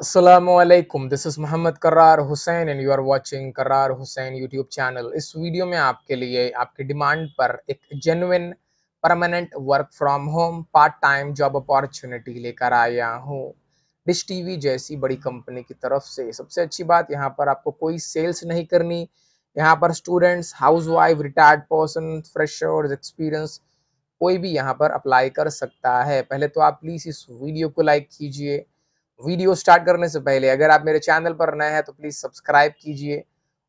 Aslam this is Mohammad Karar Hussain and you are watching Karar Hussain YouTube channel इस वीडियो में आपके लिए आपके डिमांड पर एक genuine permanent work from home part time job opportunity लेकर आया हूँ डिश टीवी जैसी बड़ी कंपनी की तरफ से सबसे अच्छी बात यहाँ पर आपको कोई सेल्स नहीं करनी यहाँ पर students housewife retired person freshers experience कोई भी यहाँ पर अप्लाई कर सकता है पहले तो आप प्लीज़ इस वीडियो को लाइक कीजिए वीडियो स्टार्ट करने से पहले अगर आप मेरे चैनल पर नए हैं तो प्लीज़ सब्सक्राइब कीजिए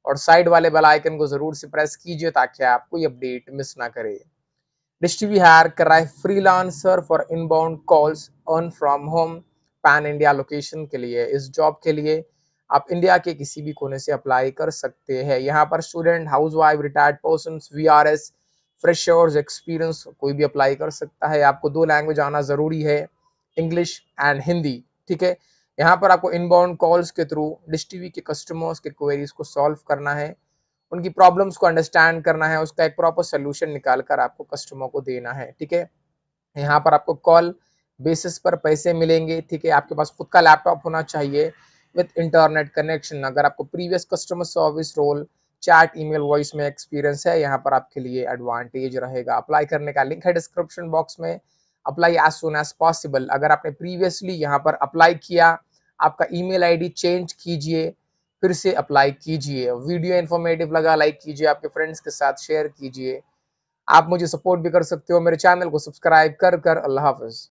और साइड वाले बेल आइकन को ज़रूर से प्रेस कीजिए ताकि आप कोई अपडेट मिस ना करें डिस्ट्री वी हायर कर रहा है freelancer for inbound calls earn from home pan India location के लिए इस जॉब के लिए आप इंडिया के किसी भी कोने से अप्लाई कर सकते हैं यहाँ पर student housewife retired person V R S freshers experience कोई भी अप्लाई कर सकता है आपको दो लैंग्वेज आना ज़रूरी है इंग्लिश एंड हिंदी ठीक है यहाँ पर आपको इनबाउंड कॉल्स के थ्रू डिश टीवी के कस्टमर्स के क्वेरीज को सॉल्व करना है उनकी प्रॉब्लम्स को अंडरस्टैंड करना है उसका एक प्रॉपर सोल्यूशन निकाल कर आपको कस्टमर को देना है ठीक है यहाँ पर आपको कॉल बेसिस पर पैसे मिलेंगे ठीक है आपके पास खुद का लैपटॉप होना चाहिए विथ इंटरनेट कनेक्शन अगर आपको previous customer service role chat email voice में एक्सपीरियंस है यहाँ पर आपके लिए एडवांटेज रहेगा अप्लाई करने का लिंक है डिस्क्रिप्शन बॉक्स में apply as soon as possible अगर आपने प्रीवियसली यहाँ पर अप्लाई किया आपका ईमेल आईडी चेंज कीजिए फिर से अप्लाई कीजिए वीडियो इन्फॉर्मेटिव लगा लाइक कीजिए आपके फ्रेंड्स के साथ शेयर कीजिए आप मुझे सपोर्ट भी कर सकते हो मेरे चैनल को सब्सक्राइब कर कर अल्लाह हाफिज़